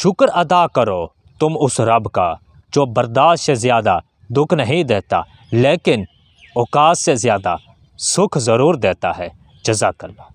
शुक्र अदा करो तुम उस रब का जो बर्दाश्त से ज़्यादा दुख नहीं देता लेकिन औकात से ज़्यादा सुख ज़रूर देता है जजाकल्ला